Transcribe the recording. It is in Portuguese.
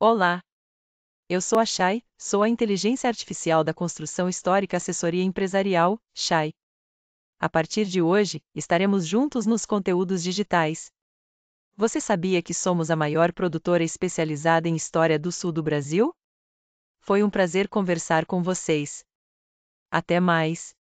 Olá! Eu sou a Chay, sou a inteligência artificial da construção histórica assessoria empresarial, Chay. A partir de hoje, estaremos juntos nos conteúdos digitais. Você sabia que somos a maior produtora especializada em história do sul do Brasil? Foi um prazer conversar com vocês. Até mais!